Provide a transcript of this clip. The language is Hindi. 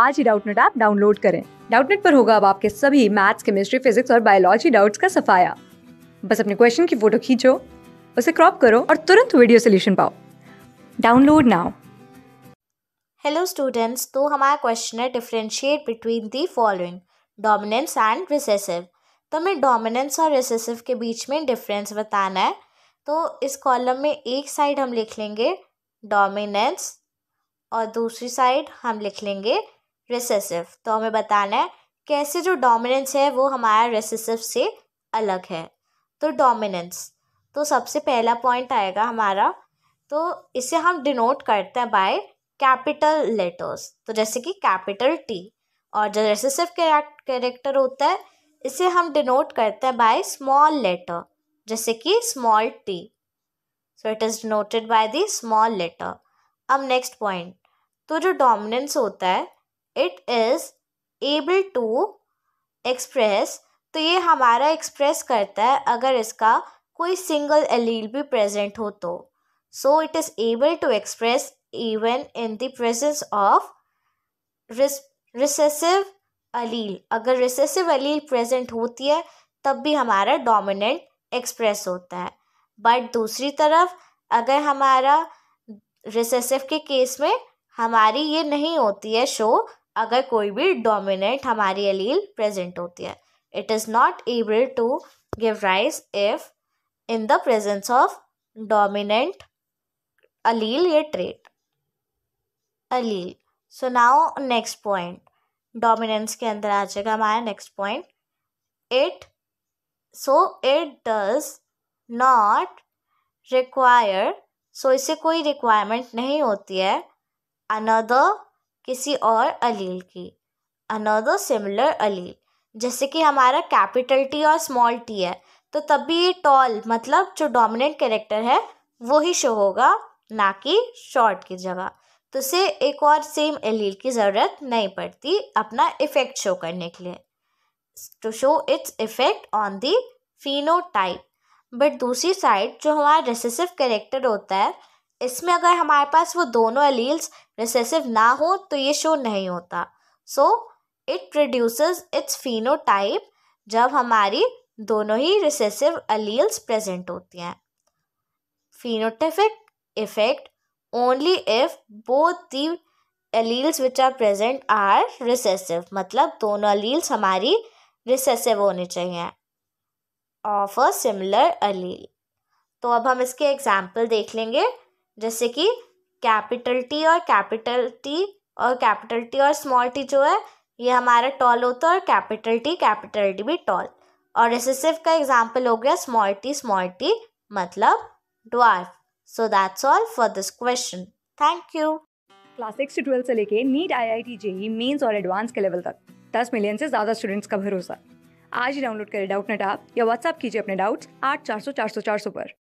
आज ही डाउटनेट ऐप डाउनलोड करें डाउटनेट पर होगा अब आपके सभी मैथ्स केमिस्ट्री फिजिक्स और बायोलॉजी डाउट्स का सफाया बस अपने क्वेश्चन की फोटो खींचो उसे क्रॉप करो और तुरंत वीडियो सोल्यूशन पाओ डाउनलोड नाउ हेलो स्टूडेंट्स तो हमारा क्वेश्चन है differentiate between the following dominance and recessive तो हमें डोमिनेंस और रिसेसिव के बीच में डिफरेंस बताना है तो इस कॉलम में एक साइड हम लिख लेंगे डोमिनेंस और दूसरी साइड हम लिख लेंगे रिसेसिव तो हमें बताना है कैसे जो डोमिनेंस है वो हमारा रिसेसिव से अलग है तो डोमिनेंस तो सबसे पहला पॉइंट आएगा हमारा तो इसे हम डिनोट करते हैं बाय कैपिटल लेटर्स तो जैसे कि कैपिटल टी और जो रेसेसिव कैरेक्टर होता है इसे हम डिनोट करते हैं बाय स्मॉल लेटर जैसे कि small T so it is denoted by the small letter अब नेक्स्ट पॉइंट तो जो डोमिनेंस होता है it is able to express तो ये हमारा एक्सप्रेस करता है अगर इसका कोई सिंगल एलील भी प्रेजेंट हो तो so it is able to express even in the presence of recessive allele अगर रिसेसिव अलील प्रेजेंट होती है तब भी हमारा डोमिनेंट एक्सप्रेस होता है बट दूसरी तरफ अगर हमारा रिसेसिव के केस में हमारी ये नहीं होती है शो अगर कोई भी डोमिनेंट हमारी अलील प्रेजेंट होती है it is not able to give rise if in the presence of dominant allele या ट्रेट अलील सो नाओ नेक्स्ट पॉइंट डोमिनेंस के अंदर आ जाएगा हमारा next point it so it does not require so इसे कोई रिक्वायरमेंट नहीं होती है अनदर किसी और अलील की अनदर सिमिलर अलील जैसे कि हमारा कैपिटल टी और स्मॉल टी है तो तब भी ये टॉल मतलब जो डोमिनेंट कैरेक्टर है वो ही शो होगा ना कि शॉर्ट की जगह तो उसे एक और सेम एलील की ज़रूरत नहीं पड़ती अपना इफ़ेक्ट शो करने के लिए to show its effect on the phenotype but दूसरी साइड जो हमारा रेसेसिव कैरेक्टर होता है इसमें अगर हमारे पास वो दोनों एलील्स रिसेसिव ना हो तो ये शो नहीं होता so it produce its phenotype जब हमारी दोनों ही रिसेसिव अलील्स प्रेजेंट होती हैं phenotypic effect only if both the alleles which are present are recessive मतलब दोनों alleles हमारी रिसेसिव होने चाहिए ऑफ अ सिमिलर allele तो अब हम इसके एग्जाम्पल देख लेंगे जैसे कि कैपिटल टी और कैपिटल टी और कैपिटल टी और स्मॉल टी जो है ये हमारा टॉल होता है और कैपिटल टी कैपिटल टी भी टॉल और सिर्फ का एग्जाम्पल हो गया स्मॉल टी स्मॉल टी मतलब dwarf so that's all for this question thank you class six से ट्वेल्थ से लेके NEET I I T JEE mains और एडवांस के लेवल तक दस मिलियन से ज़्यादा स्टूडेंट्स का भरोसा आज ही डाउनलोड करें डाउट नेट आप या व्हाट्सअप कीजिए अपने डाउट्स आठ चार सौ चार सौ चार सौ पर